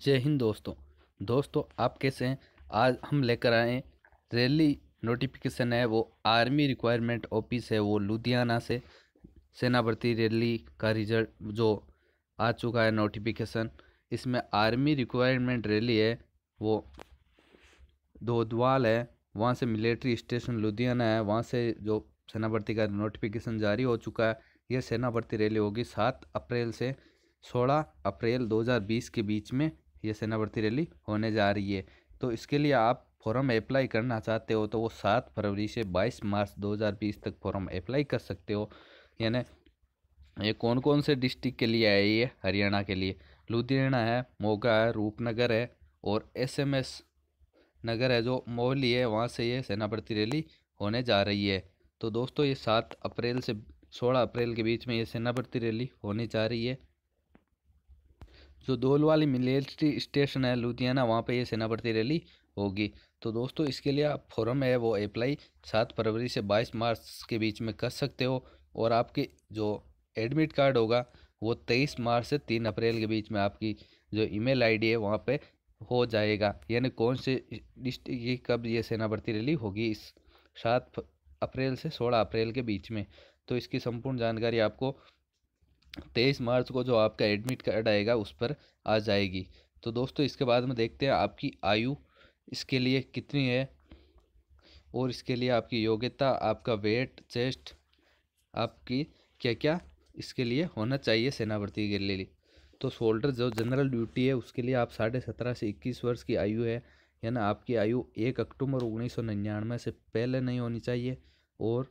जय हिंद दोस्तों दोस्तों आप कैसे हैं आज हम लेकर आए रैली नोटिफिकेशन है वो आर्मी रिक्वायरमेंट ऑफिस है वो लुधियाना से सेना भर्ती रैली का रिजल्ट जो आ चुका है नोटिफिकेशन इसमें आर्मी रिक्वायरमेंट रैली है वो धोधवाल है वहाँ से मिलिट्री स्टेशन लुधियाना है वहाँ से जो सेना भर्ती का नोटिफिकेशन जारी हो चुका है यह सेना भर्ती रैली होगी सात अप्रैल से सोलह अप्रैल 2020 के बीच में ये सेना भर्ती रैली होने जा रही है तो इसके लिए आप फॉर्म अप्लाई करना चाहते हो तो वो सात फरवरी से बाईस मार्च 2020 तक फॉर्म अप्लाई कर सकते हो यानी ये कौन कौन से डिस्ट्रिक्ट के लिए है ये हरियाणा के लिए लुधियाना है मोगा है रूपनगर है और एसएमएस नगर है जो मोहली है वहाँ से ये सेना भर्ती रैली होने जा रही है तो दोस्तों ये सात अप्रैल से सोलह अप्रैल के बीच में ये सेना भर्ती रैली होने जा रही है जो दोल वाली मिलिट्री स्टेशन है लुधियाना वहाँ पे ये सेना भर्ती रैली होगी तो दोस्तों इसके लिए आप फॉर्म है वो अप्लाई सात फरवरी से बाईस मार्च के बीच में कर सकते हो और आपके जो एडमिट कार्ड होगा वो तेईस मार्च से तीन अप्रैल के बीच में आपकी जो ईमेल आईडी है वहाँ पे हो जाएगा यानी कौन से डिस्ट्रिक्ट की कब ये सेना भर्ती रैली होगी इस सात अप्रैल से सोलह अप्रैल के बीच में तो इसकी संपूर्ण जानकारी आपको तेईस मार्च को जो आपका एडमिट कार्ड आएगा उस पर आ जाएगी तो दोस्तों इसके बाद में देखते हैं आपकी आयु इसके लिए कितनी है और इसके लिए आपकी योग्यता आपका वेट चेस्ट आपकी क्या क्या इसके लिए होना चाहिए सेना भर्ती के लिए तो सोल्डर जो जनरल ड्यूटी है उसके लिए आप साढ़े सत्रह से इक्कीस वर्ष की आयु है यानी आपकी आयु एक अक्टूबर उन्नीस सौ निन्यानवे से पहले नहीं होनी चाहिए और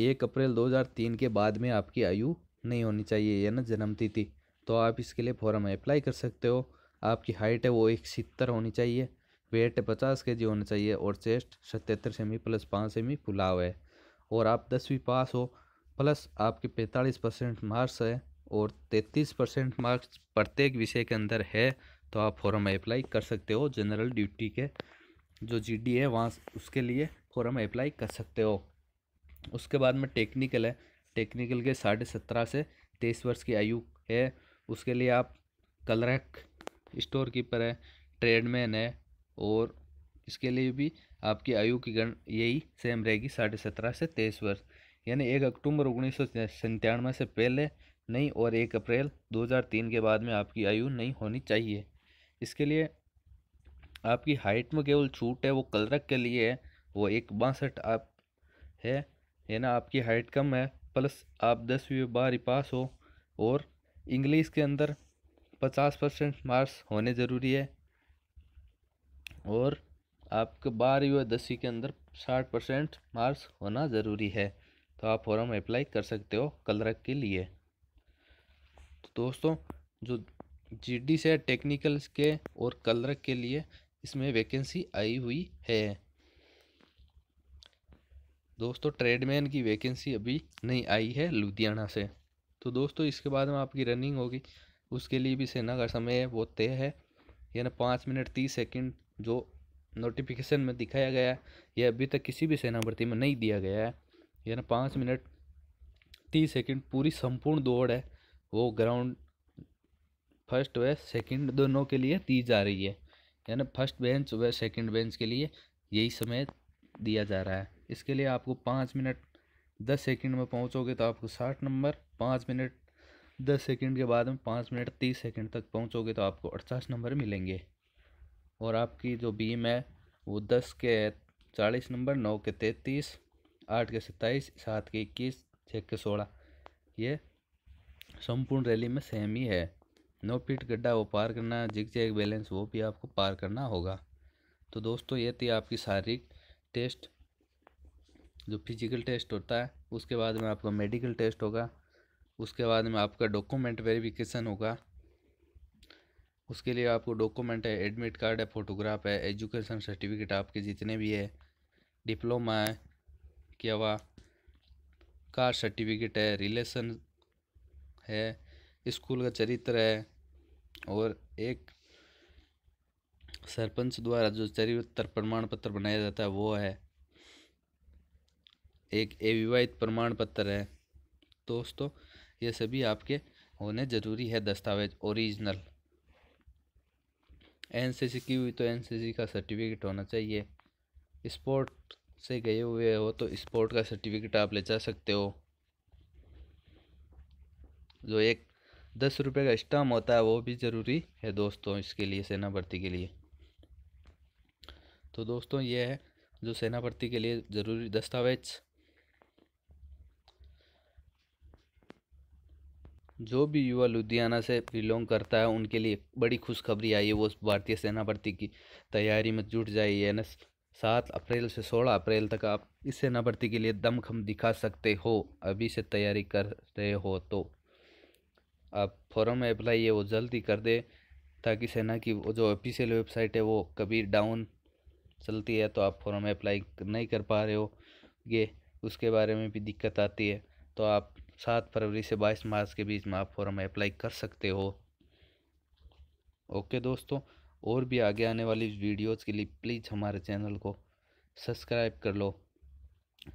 एक अप्रैल 2003 के बाद में आपकी आयु नहीं होनी चाहिए या ना जन्म तिथि तो आप इसके लिए फॉर्म अप्लाई कर सकते हो आपकी हाइट है वो एक सितर होनी चाहिए वेट पचास के जी होना चाहिए और चेस्ट सतहत्तर सेमी प्लस पाँच सेमी पुलाव है और आप दसवीं पास हो प्लस आपके पैंतालीस परसेंट मार्क्स है और तैंतीस परसेंट मार्क्स प्रत्येक विषय के अंदर है तो आप फॉर्म अप्लाई कर सकते हो जनरल ड्यूटी के जो जीडी है वहाँ उसके लिए फॉर्म अप्लाई कर सकते हो उसके बाद में टेक्निकल है टेक्निकल के साढ़े सत्रह से तेईस वर्ष की आयु है उसके लिए आप कलरक स्टोर कीपर है ट्रेडमैन है और इसके लिए भी आपकी आयु की गण यही सेम रहेगी साढ़े सत्रह से तेईस वर्ष यानी एक अक्टूबर उन्नीस सौ सन्तानवे से पहले नहीं और एक अप्रैल 2003 के बाद में आपकी आयु नहीं होनी चाहिए इसके लिए आपकी हाइट में केवल छूट है वो कलरक के लिए है वो एक बासठ आप है है ना आपकी हाइट कम है प्लस आप दसवीं बारहवीं पास हो और इंग्लिश के अंदर पचास परसेंट मार्क्स होने ज़रूरी है और आपके बारहवीं और दसवीं के अंदर साठ परसेंट मार्क्स होना ज़रूरी है तो आप फॉर्म अप्लाई कर सकते हो कलरक के लिए तो दोस्तों जो जीडी से टेक्निकल्स के और कलरक के लिए इसमें वैकेंसी आई हुई है दोस्तों ट्रेडमैन की वैकेंसी अभी नहीं आई है लुधियाना से तो दोस्तों इसके बाद में आपकी रनिंग होगी उसके लिए भी सेना का समय है वो तय है यानी पाँच मिनट तीस सेकंड जो नोटिफिकेशन में दिखाया गया है यह अभी तक किसी भी सेना भर्ती में नहीं दिया गया है यानी पाँच मिनट तीस सेकंड पूरी संपूर्ण दौड़ है वो ग्राउंड फर्स्ट व सेकंड दोनों के लिए दी जा रही है यानी फर्स्ट बेंच व सेकंड बेंच के लिए यही समय दिया जा रहा है इसके लिए आपको पाँच मिनट दस सेकंड में पहुंचोगे तो आपको साठ नंबर पाँच मिनट दस सेकंड के बाद में पाँच मिनट तीस सेकंड तक पहुंचोगे तो आपको अड़चास नंबर मिलेंगे और आपकी जो बीम है वो दस के चालीस नंबर नौ के तैंतीस आठ के सत्ताईस सात के इक्कीस छः के सोलह ये संपूर्ण रैली में सेम ही है नौ फीट गड्ढा वो पार करना जिग जैग बैलेंस वो भी आपको पार करना होगा तो दोस्तों ये थी आपकी शारीरिक टेस्ट जो फिजिकल टेस्ट होता है उसके बाद में आपका मेडिकल टेस्ट होगा उसके बाद में आपका डॉक्यूमेंट वेरिफिकेशन होगा उसके लिए आपको डॉक्यूमेंट है एडमिट कार्ड है फोटोग्राफ है एजुकेशन सर्टिफिकेट आपके जितने भी है डिप्लोमा है क्या हुआ कार सर्टिफिकेट है रिलेशन है स्कूल का चरित्र है और एक सरपंच द्वारा जो चरित्र प्रमाण पत्र बनाया जाता है वो है एक अविवाहित प्रमाण पत्र है दोस्तों ये सभी आपके होने ज़रूरी है दस्तावेज ओरिजिनल एन सी सी की हुई तो एन सी सी का सर्टिफिकेट होना चाहिए स्पोर्ट से गए हुए हो तो स्पोर्ट का सर्टिफिकेट आप ले जा सकते हो जो एक दस रुपये का स्टाम होता है वो भी ज़रूरी है दोस्तों इसके लिए सेना भर्ती के लिए तो दोस्तों ये है जो सेना भर्ती के लिए ज़रूरी दस्तावेज़ जो भी युवा लुधियाना से बिलोंग करता है उनके लिए बड़ी खुशखबरी आई है वो भारतीय सेना भर्ती की तैयारी में जुट जाइए है ना सात अप्रैल से सोलह अप्रैल तक आप इस सेना भर्ती के लिए दमखम दिखा सकते हो अभी से तैयारी कर रहे हो तो आप फॉर्म में अप्लाई है वो जल्दी कर दे ताकि सेना की वो जो ऑफिशियल वेबसाइट है वो कभी डाउन चलती है तो आप फॉर्म में अप्लाई नहीं कर पा रहे हो ये उसके बारे में भी दिक्कत आती है तो आप सात फरवरी से बाईस मार्च के बीच में आप फॉर्म अप्लाई कर सकते हो ओके दोस्तों और भी आगे आने वाली वीडियोज़ के लिए प्लीज़ हमारे चैनल को सब्सक्राइब कर लो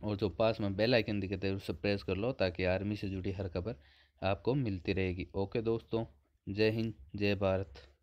और जो पास में बेल आइकन दिखे थे उसे प्रेस कर लो ताकि आर्मी से जुड़ी हर खबर आपको मिलती रहेगी ओके दोस्तों जय हिंद जय भारत